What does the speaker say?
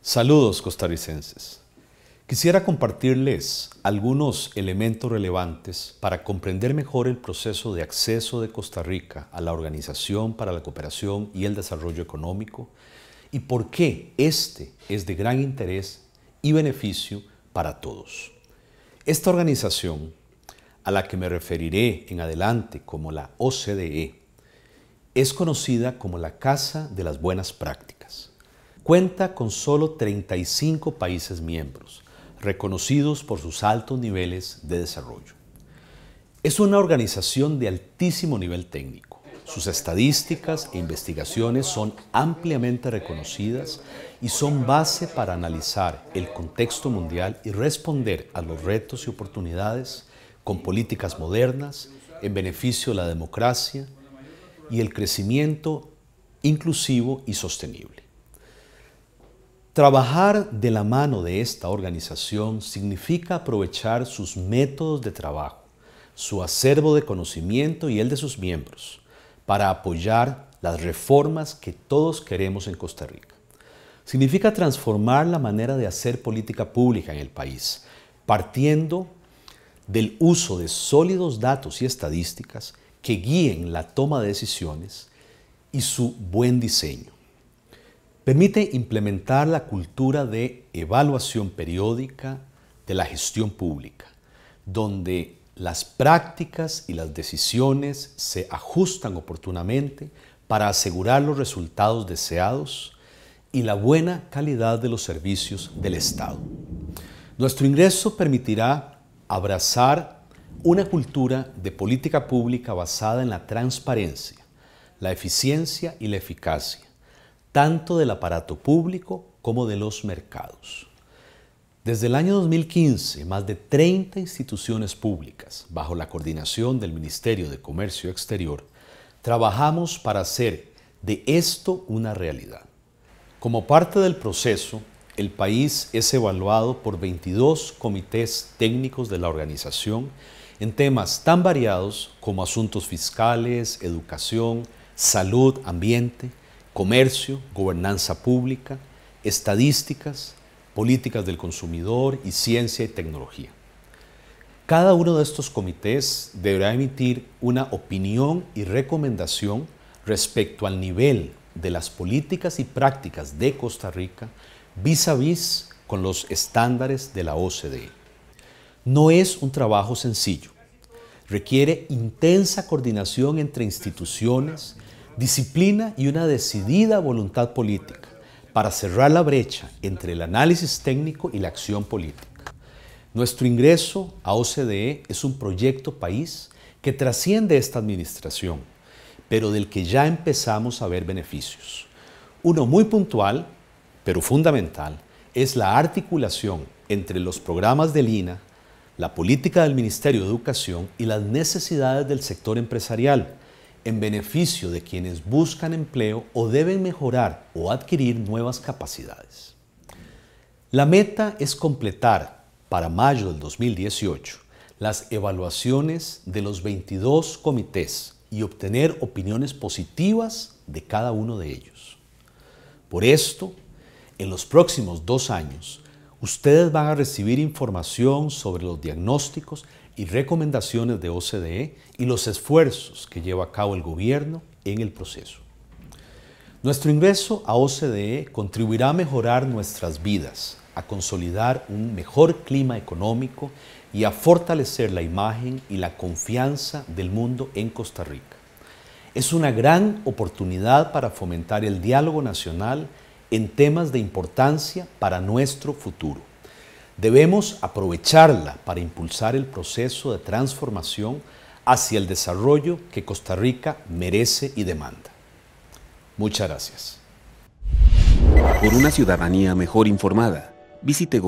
Saludos costarricenses. Quisiera compartirles algunos elementos relevantes para comprender mejor el proceso de acceso de Costa Rica a la Organización para la Cooperación y el Desarrollo Económico y por qué este es de gran interés y beneficio para todos. Esta organización, a la que me referiré en adelante como la OCDE, es conocida como la Casa de las Buenas Prácticas cuenta con solo 35 países miembros, reconocidos por sus altos niveles de desarrollo. Es una organización de altísimo nivel técnico. Sus estadísticas e investigaciones son ampliamente reconocidas y son base para analizar el contexto mundial y responder a los retos y oportunidades con políticas modernas en beneficio de la democracia y el crecimiento inclusivo y sostenible. Trabajar de la mano de esta organización significa aprovechar sus métodos de trabajo, su acervo de conocimiento y el de sus miembros, para apoyar las reformas que todos queremos en Costa Rica. Significa transformar la manera de hacer política pública en el país, partiendo del uso de sólidos datos y estadísticas que guíen la toma de decisiones y su buen diseño permite implementar la cultura de evaluación periódica de la gestión pública, donde las prácticas y las decisiones se ajustan oportunamente para asegurar los resultados deseados y la buena calidad de los servicios del Estado. Nuestro ingreso permitirá abrazar una cultura de política pública basada en la transparencia, la eficiencia y la eficacia, tanto del aparato público como de los mercados. Desde el año 2015, más de 30 instituciones públicas, bajo la coordinación del Ministerio de Comercio Exterior, trabajamos para hacer de esto una realidad. Como parte del proceso, el país es evaluado por 22 comités técnicos de la organización en temas tan variados como asuntos fiscales, educación, salud, ambiente, comercio, gobernanza pública, estadísticas, políticas del consumidor y ciencia y tecnología. Cada uno de estos comités deberá emitir una opinión y recomendación respecto al nivel de las políticas y prácticas de Costa Rica vis a vis con los estándares de la OCDE. No es un trabajo sencillo. Requiere intensa coordinación entre instituciones, disciplina y una decidida voluntad política para cerrar la brecha entre el análisis técnico y la acción política. Nuestro ingreso a OCDE es un proyecto país que trasciende esta administración, pero del que ya empezamos a ver beneficios. Uno muy puntual, pero fundamental, es la articulación entre los programas de INA, la política del Ministerio de Educación y las necesidades del sector empresarial, en beneficio de quienes buscan empleo o deben mejorar o adquirir nuevas capacidades. La meta es completar para mayo del 2018 las evaluaciones de los 22 comités y obtener opiniones positivas de cada uno de ellos. Por esto, en los próximos dos años, ustedes van a recibir información sobre los diagnósticos y recomendaciones de OCDE y los esfuerzos que lleva a cabo el gobierno en el proceso. Nuestro ingreso a OCDE contribuirá a mejorar nuestras vidas, a consolidar un mejor clima económico y a fortalecer la imagen y la confianza del mundo en Costa Rica. Es una gran oportunidad para fomentar el diálogo nacional en temas de importancia para nuestro futuro. Debemos aprovecharla para impulsar el proceso de transformación hacia el desarrollo que Costa Rica merece y demanda. Muchas gracias. Por una ciudadanía mejor informada, visite